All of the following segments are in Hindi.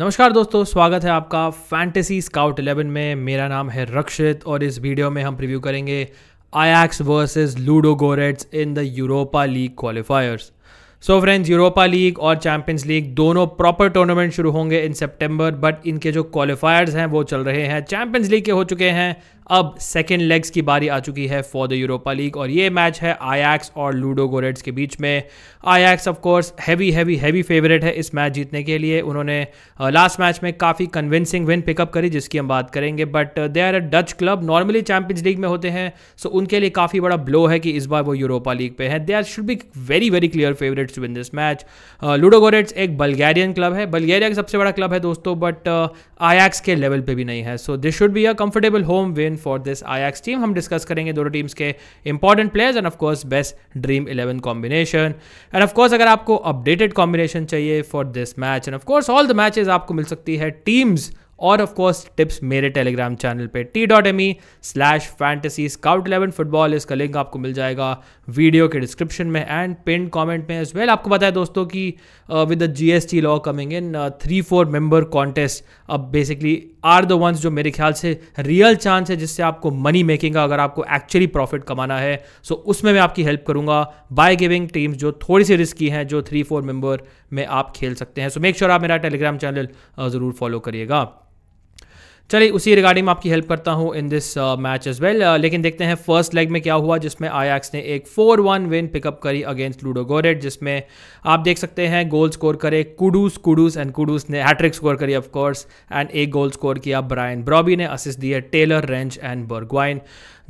नमस्कार दोस्तों स्वागत है आपका फैंटेसी स्काउट 11 में मेरा नाम है रक्षित और इस वीडियो में हम प्रीव्यू करेंगे Ajax versus Ludogorets in the Europa League qualifiers so friends Europa League और चैंपियंस लीग दोनों प्रॉपर टूर्नामेंट शुरू होंगे इन सितंबर बट इनके जो क्वालिफायर्स हैं वो चल रहे हैं चैंपियंस लीग के हो चुके हैं अब सेकेंड लेग्स की बारी आ चुकी है फॉर द यूरोपा लीग और ये मैच है आयाक्स और लूडो गोरेट्स के बीच में Ajax of course heavy heavy heavy favourite है इस मैच जीतने के लिए उन्होंने लास्ट मैच में काफ़ी कन्विंसिंग विन पिकअप करी जिसकी हम बात करेंगे but they are a Dutch club normally Champions League में होते हैं सो उनके लिए काफ़ी बड़ा ब्लो है कि इस बार वो यूरोपा लीग पे है they are should be very very clear favourites win this match Ludogorets एक बल्गेरियन क्लब है बल्गेरिया का सबसे बड़ा क्लब है दोस्तों बट आयाक्स के लेवल पर भी नहीं है so this should be a comfortable home win for this Ajax team हम डिस्कस करेंगे दोनों टीम्स के important players and of course best dream eleven combination and of course अगर आपको अपडेटेड कॉम्बिनेशन चाहिए for this match and of course all the matches आपको मिल सकती है टीम्स और ऑफ कोर्स टिप्स मेरे टेलीग्राम चैनल पे T dot M E slash fantasy scout eleven football इसका लिंक आपको मिल जाएगा वीडियो के डिस्क्रिप्शन में एंड पिन कॉमेंट में एज वेल आपको बताया दोस्तों कि with the G S T law coming in three four member contest अब बेसिकली आर द वंस जो मेरे ख्याल से रियल चांस है जिससे आपको मनी मेकिंग का अगर आपको एक्चुअली प्रॉफिट कमाना है सो so उसमें मैं आपकी हेल्प करूंगा बाय गिविंग टीम्स जो थोड़ी सी रिस्की हैं जो थ्री फोर मेंबर में आप खेल सकते हैं सो मेक श्योर आप मेरा टेलीग्राम चैनल ज़रूर फॉलो करिएगा चलिए उसी रिगार्डिंग में आपकी हेल्प करता हूँ in this match as well लेकिन देखते हैं फर्स्ट लेग में क्या हुआ जिसमें आयाक्स ने एक फोर वन विन पिकअप करी अगेंस्ट लूडो गोरेट जिसमें आप देख सकते हैं गोल स्कोर करे कुडूस कुडूस एंड कुडूस ने हैट्रिक स्कोर करी ऑफकोर्स एंड एक गोल स्कोर किया ब्रायन ब्रॉबी ने असिस्ट दिए Taylor Rensch and Bergwijn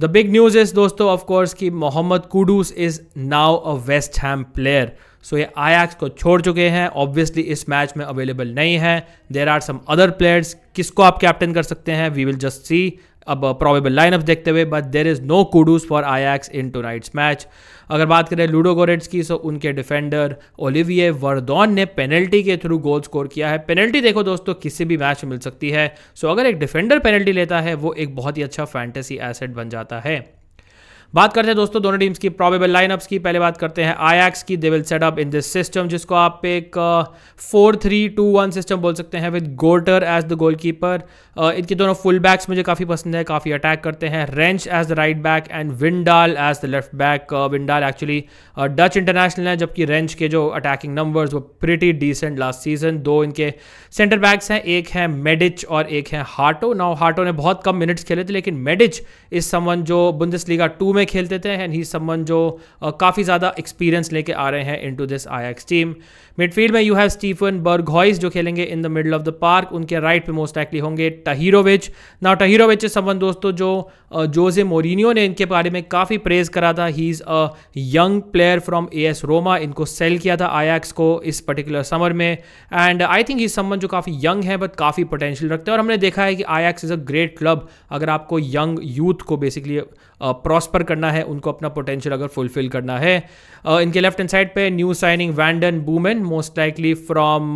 the big news is दोस्तों ऑफकोर्स कि Mohammed Kudus is now a West Ham player so ये आयाक्स को छोड़ चुके हैं ऑब्वियसली इस मैच में अवेलेबल नहीं है there are some other players किसको आप कैप्टन कर सकते हैं वी विल जस्ट सी अब प्रॉबेबल uh, लाइनअप देखते हुए but there is no Kudus for Ajax in tonight's match अगर बात करें लूडो गोरेट्स की सो उनके डिफेंडर ओलिविये वर्दौन ने पेनल्टी के थ्रू गोल स्कोर किया है पेनल्टी देखो दोस्तों किसी भी मैच में मिल सकती है सो अगर एक डिफेंडर पेनल्टी लेता है वो एक बहुत ही अच्छा फैंटेसी एसेट बन जाता है बात करते हैं दोस्तों दोनों टीम्स की प्रॉबेबल लाइनअप्स की पहले बात करते हैं आयाक्स की they will set up in this system जिसको आप एक four three two one system बोल सकते हैं with Gorter as the goalkeeper इनके दोनों फुल बैक्स मुझे काफ़ी पसंद है काफ़ी अटैक करते हैं Rensch as the right back and Wijndal as the left back Wijndal actually Dutch international है जबकि रेंच के जो अटैकिंग नंबर्स वो प्रिटी डिसेंट लास्ट सीजन दो इनके सेंटर बैक्स हैं एक है मेडिच और एक है हार्टो नाउ हार्टो ने बहुत कम मिनट्स खेले थे लेकिन मेडिच इस समन जो बुंदस लीगा टू में में खेलते थे एंड ही समन जो काफ़ी ज़्यादा एक्सपीरियंस लेके आ रहे हैं into this Ajax team midfield में यू हैव स्टीफन बर्गॉइस जो खेलेंगे in the middle of the park उनके राइट पे मोस्ट लाइकली होंगे टहीरोविच ना टहीरोविच इज समन दोस्तों जो जोजे मोरिनियो ने इनके बारे में काफ़ी प्रेज करा था he is a young player from A S Roma इनको सेल किया था आयाक्स को इस पर्टिकुलर समर में and I think he someone जो काफ़ी यंग है बट काफ़ी पोटेंशियल रखते हैं और हमने देखा है कि Ajax is a great club अगर आपको यंग यूथ को बेसिकली प्रॉस्पर करना है उनको अपना पोटेंशियल अगर फुलफिल करना है uh, इनके लेफ्ट हैंड साइड पे new signing van den Boomen most likely from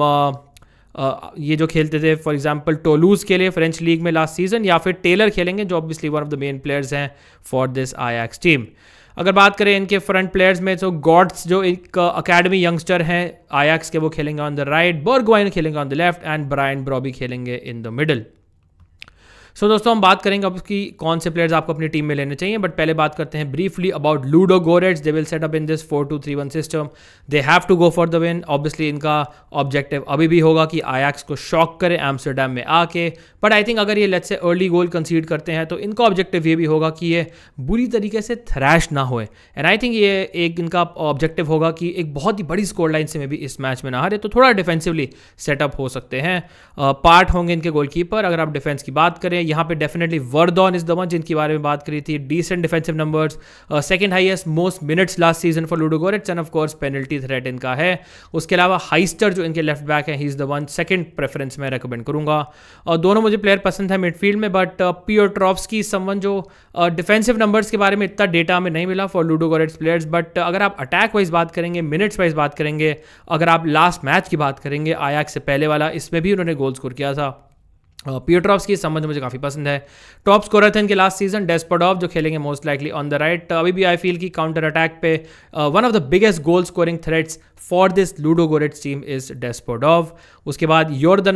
ये जो खेलते थे फॉर एग्जाम्पल टोलूज के लिए फ्रेंच लीग में लास्ट सीजन या फिर टेलर खेलेंगे जो obviously one of the main players हैं फॉर दिस आई टीम अगर बात करें इनके फ्रंट प्लेयर्स में तो गॉड्स जो एक अकेडमी यंगस्टर हैं आयाक्स के वो खेलेंगे ऑन द राइट बर्गवाइन खेलेंगे on the left and Brian Brobbey खेलेंगे in the middle so so, दोस्तों हम बात करेंगे अब कि कौन से प्लेयर्स आपको अपनी टीम में लेने चाहिए बट पहले बात करते हैं briefly about Ludogorets they will set up in this four two three one system they have to go for the win obviously इनका ऑब्जेक्टिव अभी भी होगा कि आयाक्स को शॉक करें एम्स्टरडेम में आके बट आई थिंक अगर ये लेट्स से अर्ली गोल कंसीड करते हैं तो इनका ऑब्जेक्टिव ये भी होगा कि ये बुरी तरीके से थ्रैश ना होए एंड आई थिंक ये एक इनका ऑब्जेक्टिव होगा कि एक बहुत ही बड़ी स्कोर लाइन से मे भी इस मैच में ना हारे तो थोड़ा डिफेंसिवली सेटअप हो सकते हैं पार्ट होंगे इनके गोलकीपर अगर आप डिफेंस की बात करें हैं यहाँ पे definitely Verdon is the one जिनके बारे में बात करी थी decent defensive numbers second highest most minutes last season for Ludogorets and of course penalty threat इनका है उसके अलावा हाइस्टर जो इनके लेफ्ट बैक है he is the one second preference मैं रिकमेंड करूंगा और दोनों मुझे प्लेयर पसंद है मिडफील्ड में बट पियोर ट्रॉप्स की संबंध जो डिफेंसिव नंबर्स के बारे में इतना डेटा हमें नहीं मिला फॉर लूडोगोरेट्स प्लेयर्स बट अगर आप अटैक वाइज बात करेंगे मिनट्स वाइज बात करेंगे अगर आप लास्ट मैच की बात करेंगे आयाक से पहले वाला इसमें भी उन्होंने गोल स्कोर किया था पियोट्रॉप्स uh, की संबंध मुझे काफ़ी पसंद है टॉप स्कोरर थे इनके लास्ट सीजन डेस्पोडॉफ जो खेलेंगे most likely on the right अभी भी आई फील की काउंटर अटैक पे one of the biggest goal scoring threats for this Ludogorets team is Despodov उसके बाद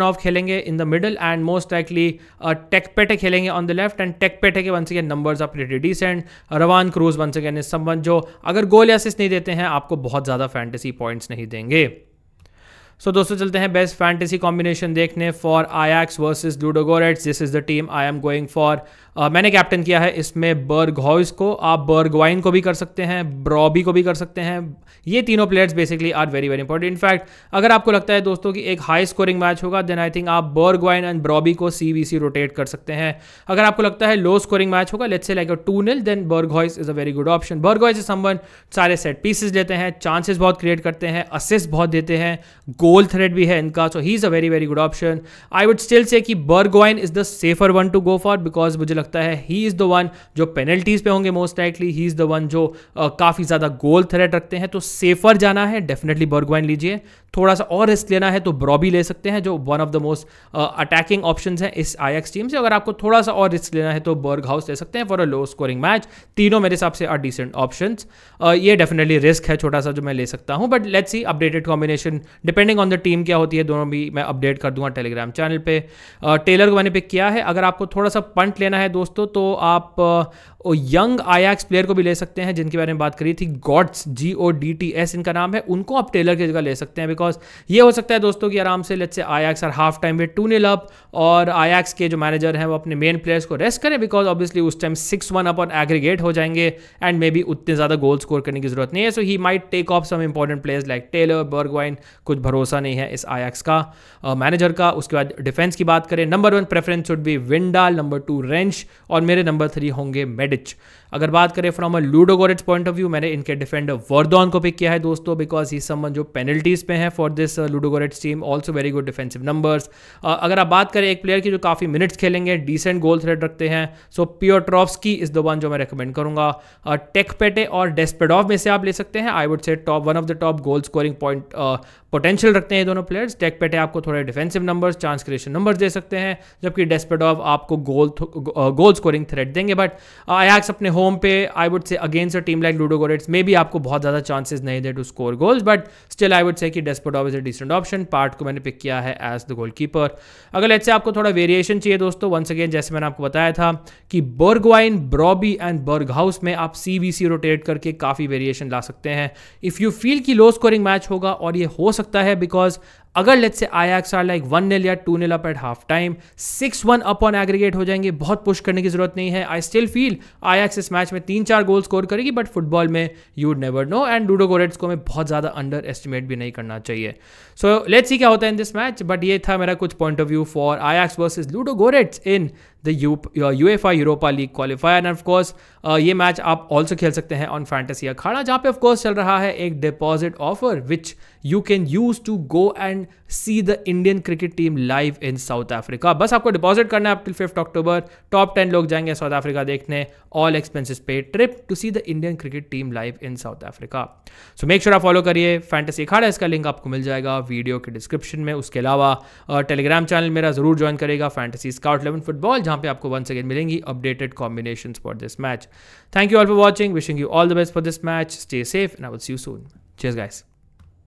ऑफ खेलेंगे in the middle and most likely Tekpetey खेलेंगे on the left and Tekpetey के वन अगेन नंबर्स आप ready decent Rwan Cruz one again इस संबंध जो अगर गोल या असिस्ट नहीं देते हैं आपको बहुत ज़्यादा फैंटेसी पॉइंट्स नहीं देंगे सो दोस्तों चलते हैं बेस्ट फैंटेसी कॉम्बिनेशन देखने for Ajax versus Ludogorets this is the team I am going for ah, मैंने कैप्टन किया है इसमें बर्ग हॉइस को आप बर्ग वाइन को भी कर सकते हैं ब्रॉबी को भी कर सकते हैं ये तीनों players basically are very very important in fact अगर आपको लगता है दोस्तों कि एक हाई स्कोरिंग मैच होगा देन आई थिंक आप बर्ग वाइन एंड ब्रॉबी को सी रोटेट कर सकते हैं अगर आपको लगता है लो स्कोरिंग मैच होगा let's say like a two nil then Berghuis is a very good option Berghuis is सारे सेट पीसेज लेते हैं चांसेस बहुत क्रिएट करते हैं असिस्ट बहुत देते हैं गोल थ्रेड भी है इनका so he is a very very good option I would still say कि Bergwijn is the safer one to go for because मुझे लगता लगता है ही इज़ द वन जो पेनल्टीज़ पे होंगे most likely he is the one जो काफ़ी ज़्यादा गोल थ्रेट रखते हैं तो सेफर जाना है डेफिनेटली बर्गवाइन लीजिए थोड़ा सा और रिस्क लेना है तो ब्रॉबी ले सकते हैं जो one of the most attacking option है इस आई टीम से अगर आपको थोड़ा सा और रिस्क लेना है तो बर्ग हाउस ले सकते हैं for a low scoring match तीनों मेरे हिसाब से आर डिसेंट ऑप्शन ये डेफिनेटली रिस्क है छोटा सा जो मैं ले सकता हूँ but let's see updated combination depending on the team क्या होती है दोनों भी मैं अपडेट कर दूंगा टेलीग्राम चैनल पर टेलर को मैंने पिक किया है अगर आपको थोड़ा सा पंट लेना है दोस्तों तो आप uh, और यंग आयाक्स प्लेयर को भी ले सकते हैं जिनके बारे में बात करी थी Godts G O D T S इनका नाम है उनको आप टेलर की जगह ले सकते हैं बिकॉज ये हो सकता है दोस्तों कि आराम से let's say Ajax are half time में टू ने अप और आयाक्स के जो मैनेजर हैं वो अपने मेन प्लेयर्स को रेस्ट करें बिकॉज ऑब्वियसली उस time six one up on aggregate हो जाएंगे एंड मे बी उतने ज़्यादा गोल स्कोर करने की जरूरत नहीं है so he might take off some important players like Taylor Bergwijn कुछ भरोसा नहीं है इस आयाक्स का मैनेजर uh, का उसके बाद डिफेंस की बात करें number one preference should be Wijndal number two Rensch और मेरे नंबर थ्री होंगे मेड Redditch अगर बात करें from a Ludogorets point of view मैंने इनके डिफेंडर वर्दॉन को पिक किया है दोस्तों बिकॉज ही समन जो पेनल्टीज पे हैं for this Ludogorets team also very good defensive numbers अगर आप बात करें एक प्लेयर की जो काफ़ी मिनट्स खेलेंगे डिसेंट गोल थ्रेड रखते हैं so Piotrowski is the one जो मैं रिकमेंड करूंगा टेकपेटे uh, और डेस्पेडॉफ में से आप ले सकते हैं I would say top one of the top goal scoring point potential रखते हैं दोनों प्लेयर्स टेक पेटे आपको थोड़े defensive numbers chance creation numbers दे सकते हैं जबकि डेस्पेडॉफ आपको गोल गोल स्कोरिंग थ्रेड देंगे बट आयाक्स uh, अपने होम पे I would say against a team like Ludogorets मे भी आपको बहुत ज़्यादा चांसेस नहीं दे to score goals but still I would से कि Despodov is a decent option Padt को मैंने पिक किया है एज द गोल कीपर अगर लेट्स से आपको थोड़ा वेरिएशन चाहिए दोस्तों वंस अगेन जैसे मैंने आपको बताया था कि बर्गवाइन ब्रॉबी एंड बर्ग हाउस में आप सी सी रोटेट करके काफ़ी वेरिएशन ला सकते हैं इफ़ यू फील कि लो स्कोरिंग मैच होगा और ये हो सकता है बिकॉज अगर let's say Ajax are like one nil या two nil up at half time six one up on aggregate हो जाएंगे बहुत पुश करने की जरूरत नहीं है आई स्टिल फील आयाक्स इस मैच में तीन चार गोल स्कोर करेगी बट फुटबॉल में you would never know and Ludogorets को हमें बहुत ज़्यादा अंडर एस्टिमेट भी नहीं करना चाहिए सो लेट्स सी क्या होता है इन दिस मैच बट ये था मेरा कुछ point of view for Ajax versus Ludogorets in the UEFA Europa League qualifier and of course ये मैच आप ऑल्सो खेल सकते हैं ऑन फैंटेसी अखाड़ा जहाँ पे ऑफकोर्स चल रहा है एक deposit offer which you can use to go and see the Indian cricket team live in South Africa बस आपको डिपॉजिट करना है till fifth October top ten लोग जाएंगे साउथ अफ्रीका देखने ऑल एक्सपेंसिस पे trip to see the Indian cricket team live in South Africa so make sure आप फॉलो करिए फैंटेसी अखाड़ा इसका लिंक आपको मिल जाएगा वीडियो के डिस्क्रिप्शन में उसके अलावा टेलीग्राम uh, चैनल मेरा जरूर ज्वाइन करेगा फैंटेसी स्काउट इलेवन फुटबॉल जहाँ पे आपको वंस अगेन मिलेंगी updated combination for this match thank you all for watching wishing you all the best for this match stay safe and I will see you soon चेस गाइस